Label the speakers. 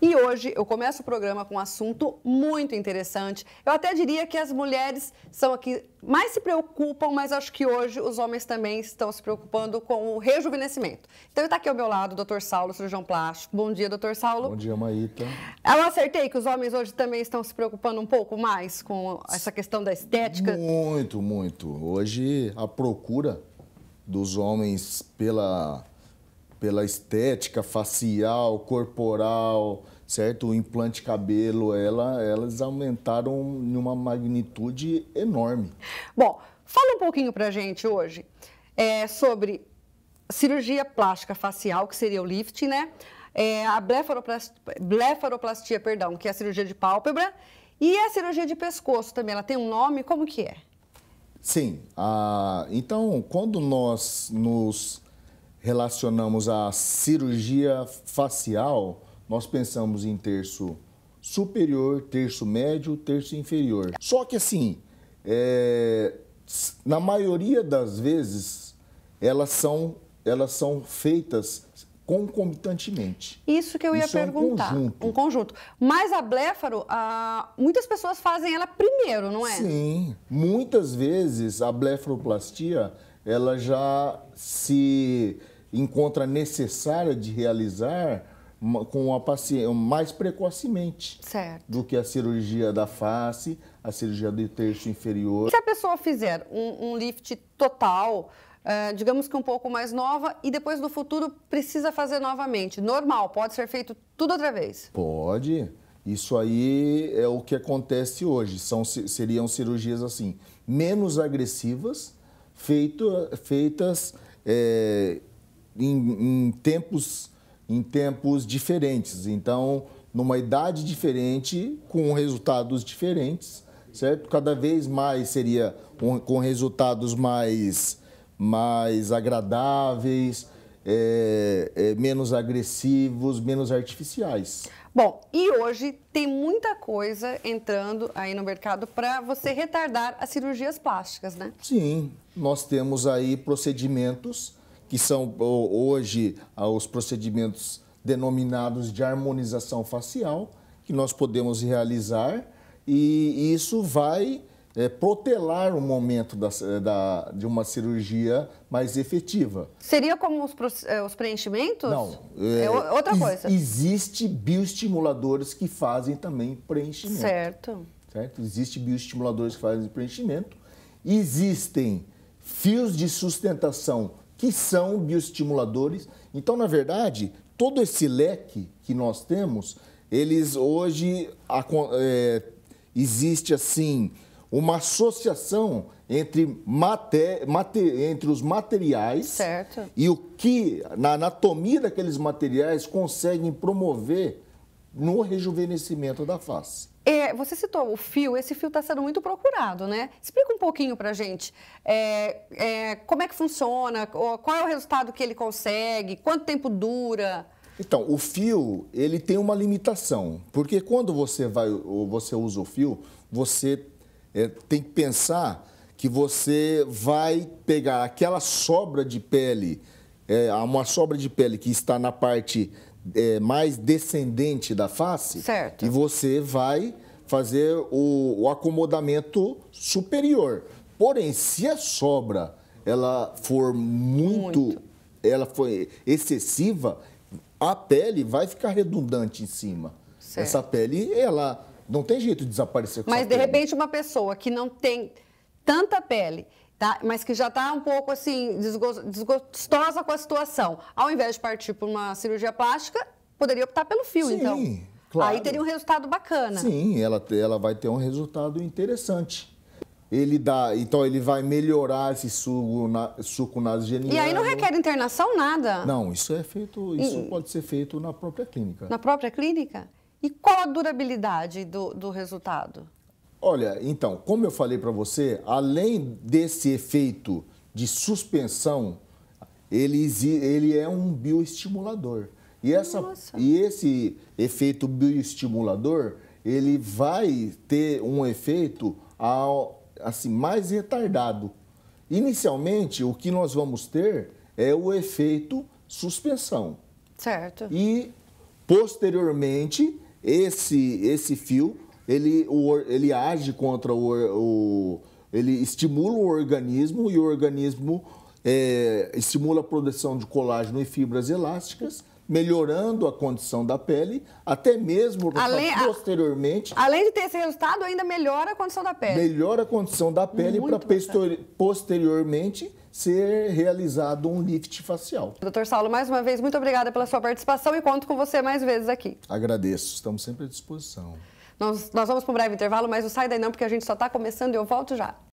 Speaker 1: E hoje eu começo o programa com um assunto muito interessante. Eu até diria que as mulheres são aqui mais se preocupam, mas acho que hoje os homens também estão se preocupando com o rejuvenescimento. Então está aqui ao meu lado o Dr. Saulo, cirurgião plástico. Bom dia, Dr. Saulo. Bom dia, Maíta. Eu acertei que os homens hoje também estão se preocupando um pouco mais com essa questão da
Speaker 2: estética. Muito, muito. Hoje a procura dos homens pela pela estética facial, corporal, certo? O implante cabelo, ela, elas aumentaram em uma magnitude enorme. Bom, fala um pouquinho pra gente hoje é, sobre
Speaker 1: cirurgia plástica facial, que seria o lift, né? É, a blefaroplastia, blefaroplastia, perdão, que é a cirurgia de pálpebra, e a cirurgia de pescoço também, ela tem um nome, como que é?
Speaker 2: Sim, ah, então quando nós nos relacionamos a cirurgia facial, nós pensamos em terço superior, terço médio, terço inferior. Só que assim, é, na maioria das vezes, elas são, elas são feitas concomitantemente.
Speaker 1: Isso que eu ia Isso perguntar. É um conjunto. Um conjunto. Mas a bléfaro, ah, muitas pessoas fazem ela primeiro, não é?
Speaker 2: Sim. Muitas vezes a blefaroplastia ela já se encontra necessária de realizar com a paciente mais precocemente certo. do que a cirurgia da face, a cirurgia do terço inferior. Se a
Speaker 1: pessoa fizer um, um lift total, eh, digamos que um pouco mais nova, e depois no futuro precisa fazer novamente, normal, pode ser feito tudo outra vez?
Speaker 2: Pode. Isso aí é o que acontece hoje. São, seriam cirurgias assim, menos agressivas, feito, feitas é, em, em, tempos, em tempos diferentes. Então, numa idade diferente, com resultados diferentes, certo? Cada vez mais seria com, com resultados mais, mais agradáveis, é, é, menos agressivos, menos artificiais. Bom,
Speaker 1: e hoje tem muita coisa entrando aí no mercado para você retardar as cirurgias plásticas, né?
Speaker 2: Sim, nós temos aí procedimentos que são hoje ah, os procedimentos denominados de harmonização facial que nós podemos realizar e isso vai é, protelar o momento da, é, da, de uma cirurgia mais efetiva.
Speaker 1: Seria como os, é, os preenchimentos? Não.
Speaker 2: É, é, é outra coisa. Existem bioestimuladores que fazem também preenchimento. Certo. Certo? Existem bioestimuladores que fazem preenchimento. Existem fios de sustentação que são bioestimuladores. Então, na verdade, todo esse leque que nós temos, eles hoje... A, é, existe, assim uma associação entre, mate, mate, entre os materiais certo. e o que, na anatomia daqueles materiais, conseguem promover no rejuvenescimento da face.
Speaker 1: É, você citou o fio, esse fio está sendo muito procurado, né? Explica um pouquinho para gente é, é, como é que funciona, qual é o resultado que ele consegue, quanto tempo dura.
Speaker 2: Então, o fio, ele tem uma limitação, porque quando você vai, você usa o fio, você é, tem que pensar que você vai pegar aquela sobra de pele, é, uma sobra de pele que está na parte é, mais descendente da face, certo. e você vai fazer o, o acomodamento superior. Porém, se a sobra ela for muito, muito, ela foi excessiva, a pele vai ficar redundante em cima. Certo. Essa pele, ela não tem jeito de desaparecer com Mas, de pele. repente,
Speaker 1: uma pessoa que não tem tanta pele, tá? mas que já está um pouco assim, desgostosa com a situação, ao invés de partir para uma cirurgia plástica, poderia optar pelo fio, então. Sim. então. Claro. Aí teria um resultado bacana.
Speaker 2: Sim, ela, ela vai ter um resultado interessante. Ele dá, então ele vai melhorar esse suco, na, suco nasogeniano. E aí não requer
Speaker 1: internação nada?
Speaker 2: Não, isso é feito, isso e... pode ser feito na própria clínica. Na
Speaker 1: própria clínica? E qual a durabilidade do, do resultado?
Speaker 2: Olha, então, como eu falei para você, além desse efeito de suspensão, ele, ele é um bioestimulador. E, essa, Nossa. e esse efeito bioestimulador, ele vai ter um efeito ao, assim, mais retardado. Inicialmente, o que nós vamos ter é o efeito suspensão. Certo. E, posteriormente, esse, esse fio ele, o, ele age contra o, o, Ele estimula o organismo e o organismo é, estimula a produção de colágeno e fibras elásticas melhorando a condição da pele, até mesmo além, posteriormente.
Speaker 1: A, além de ter esse resultado, ainda melhora a condição da pele.
Speaker 2: Melhora a condição da pele para posteriormente ser realizado um lift facial.
Speaker 1: Doutor Saulo, mais uma vez, muito obrigada pela sua participação e conto com você mais vezes aqui.
Speaker 2: Agradeço, estamos sempre à disposição.
Speaker 1: Nós, nós vamos para um breve intervalo, mas não sai daí não, porque a gente só está começando e eu volto já.